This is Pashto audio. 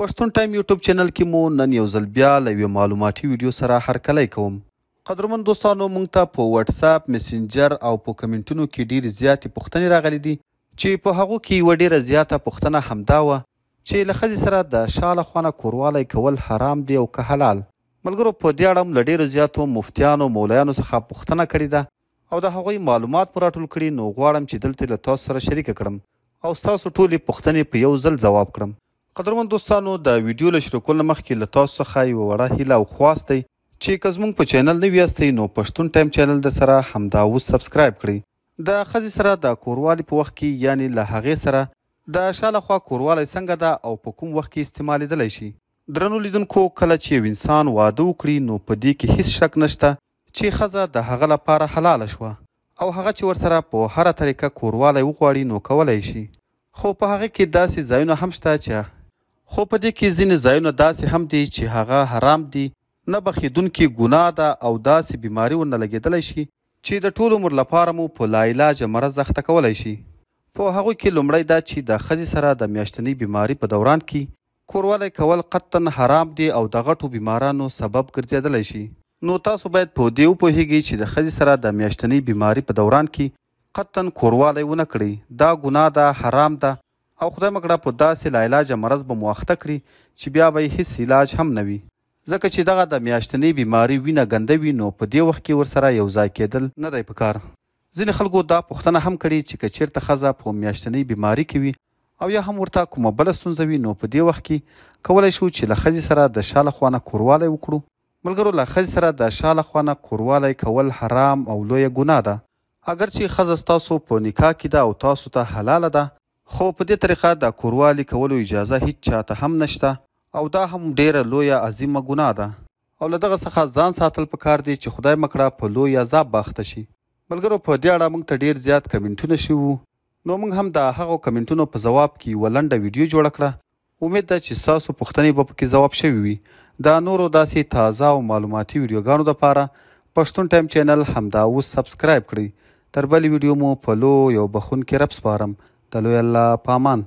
پښتون ټایم یوټیوب چینل کې مو نن یو ځل بیا له یوې معلوماتي ویډیو سره هرکلی کوم قدرمن دوستانو موږ ته په واتس اپ میسنجر او په کمنټونو کې ډیر زیاتې پوښتنې راغلي دي چې په هغو کې یو ډیره زیاته پوښتنه همدا و چې له ښځې سره د شاله خوانه کوروالی کول حرام دی او که حلال ملګرو په دې اړه له ډیرو زیاتو مفتیانو مولایانو څخه پوښتنه کړې ده او د هغوی معلومات په راټول کړي نو غواړم چې دلته له تاسو سره شریک کړم او ستاسو ټولې پوښتنې په یو ځل جواب کړم قدرمن دوستانو د ویډیو له شروع کولو مخکې له تاسو څخه یو وړه هیله او خواست دی چې که زموږ په چینل نوی یاستئ نو پښتون ټایم چینل در سره همدا اوس سبسکرایب کړئ د ښځې سره د کوروالي په وخت کې یعنی له هغې سره د شاله خوا کوروالی څنګه ده او په کوم وخت کې استعمالیدلی شي درنو لیدونکو کله چې یو انسان واده وکړي نو په دې کې هیڅ شک نشته چې ښځه د هغه لپاره حلاله شوه او هغه چې ورسره په هره طریقه کوروالی وغواړي نو کولی شي خو په هغه کې داسې ځایونه هم شته چې خو په دې کې ځینې ځایونه داسې هم دي چې هغه حرام دي نه بخیدونکې ګناه ده او داسې بیماری ورنه لګېدلی شي چې د ټول عمر لپاره مو په لایلاجه مرض اخته کولی شي په هغو کې لومړی دا چې د ښځې سره د میاشتنۍ بیماری په دوران کې کوروالی کول قطن حرام دی او د غټو بیمارانو سبب ګرځېدلی شي نو تاسو باید په دې وپوهیږئ چې د ښځې سره د میاشتنۍ بیماری په دوران کې قطن کوروالی ونه کړئ دا ګناه ده حرام ده او خدای مکړه په داسې لایلاجه مرض به مواخته کړي چې بیا به هیڅ علاج هم نه وي ځکه چې دغه د میاشتنۍ بیماری وینه ګنده وي نو په دې وخت کې ورسره یو ځای کېدل نه دی پکار ځینې خلکو دا پوښتنه هم کړې چې که چیرته ښځه په میاشتنۍ بیماری کې وي او یا هم ورته کومه بله ستونزه وي نو په دې وخت کې کولی شو چې له ښځې سره د شا لخوانه کوروالی وکړو ملګرو له ښځې سره د شا لخوانه کوروالی کول حرام او لویه ګناه ده اگر چې ښځه ستاسو په نکاح کې ده او تاسو ته حلاله ده خو په دې طریقه د کوروالي کولو اجازه هیڅ چاته هم نشته او دا هم ډیره لویه عظیمه ګناه ده او له دغه څخه ځان ساتل پکار دی چې خدای مکړه په لوی عذاب باخته شي ملګرو په دې اړه موږ ته ډیر زیات کمنټونه شوو نو موږ هم د هغو کمنټونو په جواب کې یوه لنډه ویډیو جوړه کړه امید ده چې ستاسو پوښتنې به پکې ځواب شوي وي دا نورو داسې تازه او معلوماتي ویډیوګانو دپاره پښتون ټایم چینل همدا اوس سبسکرایب کړئ تر بلې ویډیو مو په لو یو بخون کې رب سپارم د لوی الله پامان